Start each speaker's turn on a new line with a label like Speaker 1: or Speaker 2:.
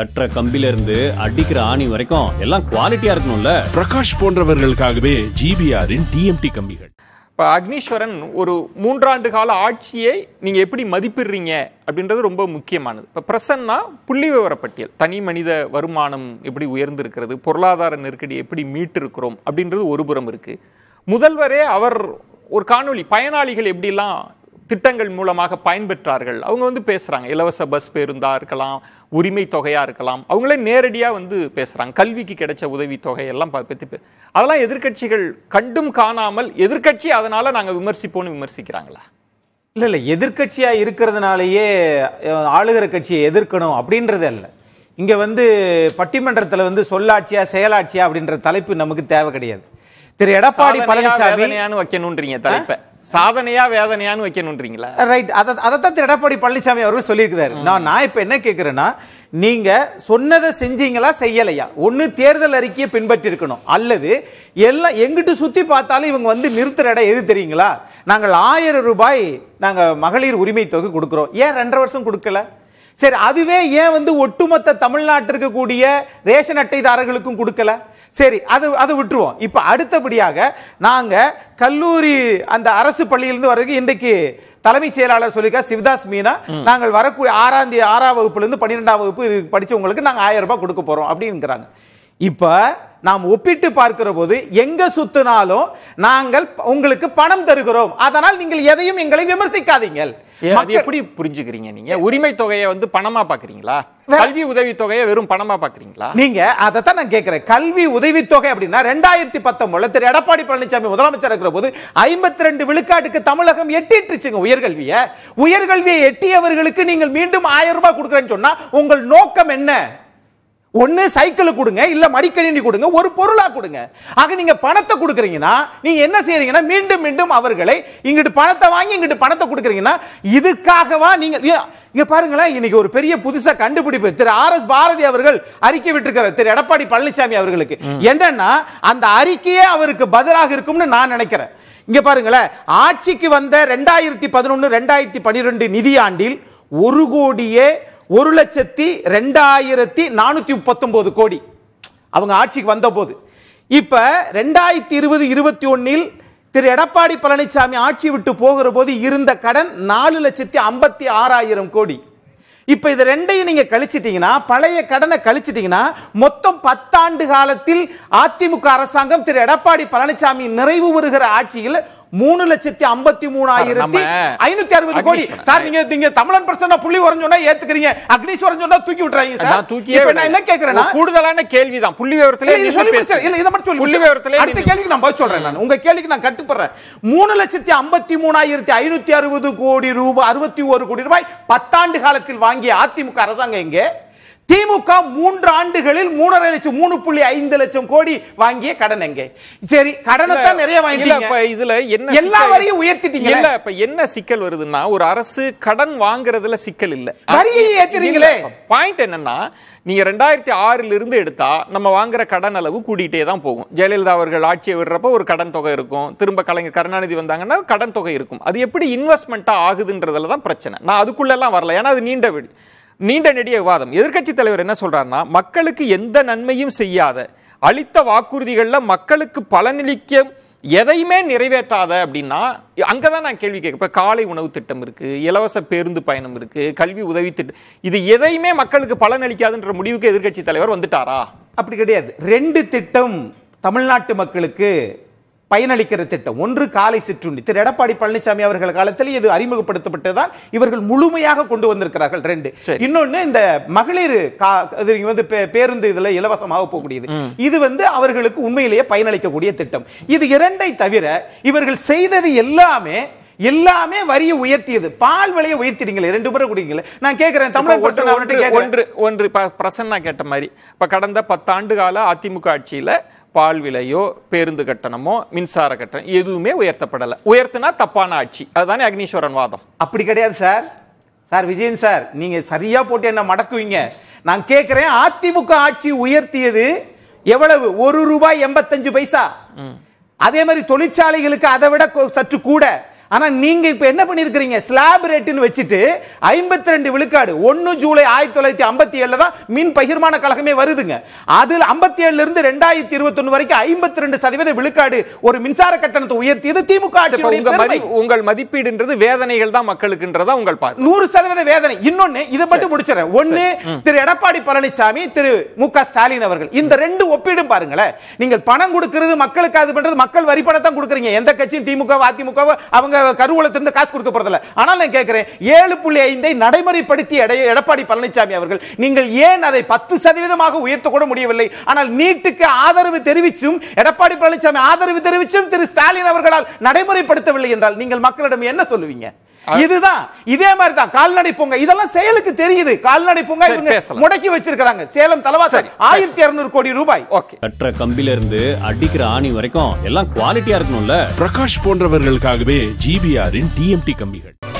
Speaker 1: கற்ற கம்பில அடிக்கிற ஆணி வரைக்கும் எல்லாம் குவாலிட்டியா இருக்கணும்ல பிரகாஷ் போன்றவர்களுக்காகவே ஜிபிஆரின் டிஎம்டி கம்பிகள் இப்போ அக்னீஸ்வரன் ஒரு மூன்றாண்டு கால ஆட்சியை நீங்கள் எப்படி மதிப்பிடுறீங்க அப்படின்றது ரொம்ப முக்கியமானது இப்போ பிரசன்னா புள்ளி விவரப்பட்டியல் தனி மனித வருமானம் எப்படி உயர்ந்திருக்கிறது பொருளாதார நெருக்கடி எப்படி மீட்டிருக்கிறோம் அப்படின்றது ஒரு புறம் இருக்குது முதல்வரே அவர் ஒரு காணொளி பயனாளிகள் எப்படிலாம் திட்டங்கள் மூலமாக பயன்பெற்றார்கள் அவங்க வந்து பேசுகிறாங்க இலவச பஸ் பேருந்தாக இருக்கலாம் உரிமை தொகையாக இருக்கலாம் அவங்களே நேரடியாக வந்து பேசுகிறாங்க கல்விக்கு கிடைச்ச உதவி தொகையெல்லாம் பற்றி அதெல்லாம் எதிர்கட்சிகள் கண்டும் காணாமல் எதிர்கட்சி அதனால் நாங்கள் விமர்சிப்போன்னு விமர்சிக்கிறாங்களா இல்லை
Speaker 2: இல்லை எதிர்கட்சியாக இருக்கிறதுனாலேயே ஆளுகிற கட்சியை எதிர்க்கணும் அப்படின்றது அல்ல இங்கே வந்து பட்டிமன்றத்தில் வந்து சொல்லாட்சியா செயலாட்சியா அப்படின்ற தலைப்பு நமக்கு தேவை கிடையாது திரு எடப்பாடி பழனிசாமி
Speaker 1: வைக்கணுன்றீங்க தலைப்பை சாதனையா வேதனையான்னு வைக்கணும்ன்றீங்களா
Speaker 2: ரைட் அதை அதைத்தான் திரு எடப்பாடி பழனிசாமி அவர்கள் சொல்லியிருக்கிறாரு நான் நான் இப்போ என்ன கேட்குறேன்னா நீங்கள் சொன்னதை செஞ்சீங்களா செய்யலையா ஒன்று தேர்தல் அறிக்கையை பின்பற்றிருக்கணும் அல்லது எல்லாம் எங்கிட்டு சுற்றி பார்த்தாலும் இவங்க வந்து நிறுத்துற இடம் எது தெரியுங்களா நாங்கள் ஆயிரம் ரூபாய் நாங்கள் மகளிர் உரிமை தொகை கொடுக்குறோம் ஏன் ரெண்டரை வருஷம் கொடுக்கல சரி அதுவே ஏன் வந்து ஒட்டுமொத்த தமிழ்நாட்டிற்கு கூடிய ரேஷன் அட்டைதாரர்களுக்கும் கொடுக்கல சரி அது அது விட்டுருவோம் இப்போ அடுத்தபடியாக நாங்கள் கல்லூரி அந்த அரசு பள்ளியிலிருந்து வர்றதுக்கு இன்றைக்கு தலைமைச் செயலாளர் சொல்லிக்கா சிவதாஸ் மீனா நாங்கள் வரக்கூடிய ஆறாம் தேதி ஆறாம் வகுப்புலேருந்து பன்னிரெண்டாம் வகுப்பு படித்தவங்களுக்கு நாங்கள் ஆயிரம் ரூபாய் கொடுக்க போகிறோம் அப்படிங்கிறாங்க இப்போ நாம் ஒப்பிட்டு பார்க்கிற போது எங்க சுத்தினாலும் நாங்கள் உங்களுக்கு பணம் தருகிறோம் அதனால் நீங்கள் எதையும் எங்களை விமர்சிக்காதீங்கள்
Speaker 1: எப்படி புரிஞ்சுக்கிறீங்க நீங்க உரிமை தொகையை வந்து பணமா பாக்குறீங்களா கல்வி உதவி தொகையை வெறும் பணமா பாக்குறீங்களா நீங்க
Speaker 2: அதை தான் நான் கேட்கிறேன் கல்வி உதவி தொகை அப்படின்னா ரெண்டாயிரத்தி பத்தொன்பதுல திரு எடப்பாடி பழனிசாமி முதலமைச்சர் இருக்கிற போது ஐம்பத்தி ரெண்டு விழுக்காட்டுக்கு தமிழகம் எட்டிட்டுச்சுங்க உயர்கல்வியை உயர்கல்வியை எட்டியவர்களுக்கு நீங்கள் மீண்டும் ஆயிரம் ரூபாய் கொடுக்குறேன்னு சொன்னா உங்கள் நோக்கம் என்ன ஒன்று சைக்கிள் கொடுங்க இல்லை மடிக்கணினி கொடுங்க ஒரு பொருளாக கொடுங்க ஆக நீங்கள் பணத்தை கொடுக்குறீங்கன்னா நீங்கள் என்ன செய்கிறீங்கன்னா மீண்டும் மீண்டும் அவர்களை இங்கிட்டு பணத்தை வாங்கி இங்கிட்டு பணத்தை கொடுக்குறீங்கன்னா இதுக்காகவா நீங்கள் இங்கே பாருங்களேன் இன்னைக்கு ஒரு பெரிய புதுசாக கண்டுபிடிப்பு திரு ஆர் எஸ் பாரதி அவர்கள் அறிக்கை விட்டுருக்கிறார் திரு எடப்பாடி பழனிசாமி அவர்களுக்கு என்னன்னா அந்த அறிக்கையே அவருக்கு பதிலாக இருக்கும்னு நான் நினைக்கிறேன் இங்கே பாருங்களேன் ஆட்சிக்கு வந்த ரெண்டாயிரத்தி பதினொன்று ரெண்டாயிரத்தி பன்னிரெண்டு நிதியாண்டில் ஒரு கோடியே ஒரு லட்சத்தி ரெண்டாயிரத்தி நானூற்றி முப்பத்தொம்போது கோடி அவங்க ஆட்சிக்கு வந்தபோது இப்போ ரெண்டாயிரத்தி இருபது இருபத்தி ஒன்றில் திரு எடப்பாடி பழனிசாமி ஆட்சி விட்டு போகிற போது இருந்த கடன் நாலு லட்சத்தி ஐம்பத்தி ஆறாயிரம் கோடி இப்போ இது ரெண்டையும் நீங்கள் கழிச்சிட்டிங்கன்னா பழைய கடனை கழிச்சிட்டிங்கன்னா மொத்தம் பத்தாண்டு காலத்தில் அதிமுக அரசாங்கம் திரு எடப்பாடி பழனிசாமி நிறைவு வருகிற ஆட்சியில் மூணு லட்சத்தி ஐம்பத்தி மூணாயிரத்தி ஐநூத்தி அறுபது கோடி சார் நீங்க நீங்க தமிழன் பிரசன்ன புள்ளி வரும் சொன்னா ஏத்துக்கிறீங்க அக்னீஸ்வரன் சொன்னா தூக்கி விட்டுறாங்க சார் தூக்கி நான் என்ன கேக்குறேன் கூடுதலான கேள்விதான் புள்ளி விவரத்துல இல்ல இதை மட்டும் சொல்லி புள்ளி விவரத்துல அடுத்த கேள்விக்கு நான் பதில் சொல்றேன் நான் உங்க கேள்விக்கு நான் கட்டுப்படுறேன் மூணு லட்சத்தி ஐம்பத்தி மூணாயிரத்தி ஐநூத்தி அறுபது கோடி ரூபாய் அறுபத்தி ஒரு கோடி ரூபாய் பத்தாண்டு காலத்தில் வாங்கிய அதிமுக அரசாங்கம் எங்கே திமுக மூன்று ஆண்டுகளில் மூணரை லட்சம் மூணு புள்ளி ஐந்து லட்சம் கோடி வாங்கிய கடன் எங்க சரி கடனை தான் நிறைய வாங்கிட்டீங்க இதுல என்ன எல்லா வரையும் உயர்த்திட்டீங்க இல்ல
Speaker 1: இப்ப என்ன சிக்கல் வருதுன்னா ஒரு அரசு கடன் வாங்குறதுல சிக்கல் இல்ல வரியை ஏத்துறீங்களே பாயிண்ட் என்னன்னா நீங்க ரெண்டாயிரத்தி ஆறுல இருந்து எடுத்தா நம்ம வாங்குற கடன் அளவு கூட்டிகிட்டே தான் போகும் ஜெயலலிதா அவர்கள் ஆட்சியை விடுறப்ப ஒரு கடன் தொகை இருக்கும் திரும்ப கலைஞர் கருணாநிதி வந்தாங்கன்னா கடன் தொகை இருக்கும் அது எப்படி இன்வெஸ்ட்மெண்ட்டா ஆகுதுன்றதுல தான் பிரச்சனை நான் அதுக்குள்ள எல்லாம் வரல ஏன்னா அது நீண்ட வீடு நீண்ட நெடிய விவாதம் எதிர்கட்சி தலைவர் என்ன சொல்றாருன்னா மக்களுக்கு எந்த நன்மையும் செய்யாத அளித்த வாக்குறுதிகளில் மக்களுக்கு பலனளிக்க எதையுமே நிறைவேற்றாத அப்படின்னா அங்கே தான் நான் கேள்வி கேட்க காலை உணவு திட்டம் இருக்குது இலவச பேருந்து பயணம் இருக்குது கல்வி உதவி திட்டம் இது எதையுமே மக்களுக்கு பலனளிக்காதுன்ற முடிவுக்கு எதிர்கட்சி தலைவர் வந்துட்டாரா
Speaker 2: அப்படி கிடையாது ரெண்டு திட்டம் தமிழ்நாட்டு மக்களுக்கு பயனளிக்கிற திட்டம் ஒன்று காலை சிற்றுண்டி திரு எடப்பாடி பழனிசாமி அவர்கள் காலத்தில் இது அறிமுகப்படுத்தப்பட்டதான் இவர்கள் முழுமையாக கொண்டு வந்திருக்கிறார்கள் ரெண்டு இன்னொன்னு இந்த மகளிர் வந்து பேருந்து இதுல இலவசமாக போகக்கூடியது இது வந்து அவர்களுக்கு உண்மையிலேயே பயனளிக்கக்கூடிய திட்டம் இது இரண்டை தவிர இவர்கள் செய்தது எல்லாமே எல்லாமே வரியை உயர்த்தியது பால் விலையை உயர்த்திடுங்களே ரெண்டு முறை குடிங்களே நான் கேட்கிறேன் தமிழர் ஒன்று
Speaker 1: ஒன்று பிரசன்னா கேட்ட மாதிரி இப்ப கடந்த பத்தாண்டு கால அதிமுக ஆட்சியில பால் விலையோ பேருந்து கட்டணமோ மின்சார கட்டணம் எதுவுமே உயர்த்தப்படலை உயர்த்தினா தப்பான ஆட்சி அதுதானே அக்னீஸ்வரன் வாதம்
Speaker 2: அப்படி கிடையாது சார் சார் விஜயன் சார் நீங்க சரியா போட்டு என்ன மடக்குவீங்க நான் கேட்கிறேன் அதிமுக ஆட்சி உயர்த்தியது எவ்வளவு ஒரு ரூபாய் எண்பத்தஞ்சு பைசா அதே மாதிரி தொழிற்சாலைகளுக்கு அதை விட சற்று கூட ஆனால் நீங்கள் இப்போ என்ன பண்ணியிருக்கிறீங்க ஸ்லாப் ரேட்டுன்னு வச்சுட்டு ஐம்பத்தி ரெண்டு விழுக்காடு ஒன்று ஜூலை ஆயிரத்தி தொள்ளாயிரத்தி ஐம்பத்தி ஏழில் தான் மின் பகிர்மான கழகமே வருதுங்க அதில் ஐம்பத்தி ஏழுலேருந்து ரெண்டாயிரத்தி இருபத்தொன்று வரைக்கும் ஐம்பத்தி ரெண்டு சதவீத விழுக்காடு ஒரு மின்சார கட்டணத்தை உயர்த்தியது திமுக ஆட்சியுடைய உங்கள் மதிப்பீடுன்றது வேதனைகள் தான் மக்களுக்குன்றதா உங்கள் பார்த்து நூறு சதவீத வேதனை இன்னொன்று இதை மட்டும் முடிச்சிடறேன் ஒன்று திரு எடப்பாடி பழனிசாமி திரு மு க ஸ்டாலின் அவர்கள் இந்த ரெண்டு ஒப்பிடும் பாருங்களேன் நீங்கள் பணம் கொடுக்கறது மக்களுக்கு அது பண்ணுறது மக்கள் வரி கொடுக்குறீங்க எந்த கட்சியும் திமுக அதிமுக அவங்க கருவூலத்திலிருந்து காசு கொடுக்க போறதில்ல ஆனால் நான் கேட்கிறேன் ஏழு புள்ளி ஐந்தை நடைமுறைப்படுத்தி எடப்பாடி பழனிசாமி அவர்கள் நீங்கள் ஏன் அதை பத்து சதவீதமாக உயர்த்த கூட முடியவில்லை ஆனால் நீட்டுக்கு ஆதரவு தெரிவிச்சும் எடப்பாடி பழனிசாமி ஆதரவு தெரிவிச்சும் திரு ஸ்டாலின் அவர்களால் நடைமுறைப்படுத்தவில்லை என்றால் நீங்கள் மக்களிடம் என்ன சொல்லுவீங்க இதுதான் இதே மாதிரி தான் கால்நடை பொங்க இதெல்லாம் செயலுக்கு தெரியுது கால்நடை பொங்க இவங்க முடக்கி வச்சிருக்காங்க
Speaker 1: சேலம் தலைவாசல் ஆயிரத்தி இருநூறு கோடி ரூபாய் ஓகே கட்டுற கம்பில இருந்து அடிக்கிற ஆணி வரைக்கும் எல்லாம் குவாலிட்டியா இருக்கணும்ல பிரகாஷ் போன்றவர்களுக்காகவே ஜிபிஆரின் டிஎம்டி கம்பிகள்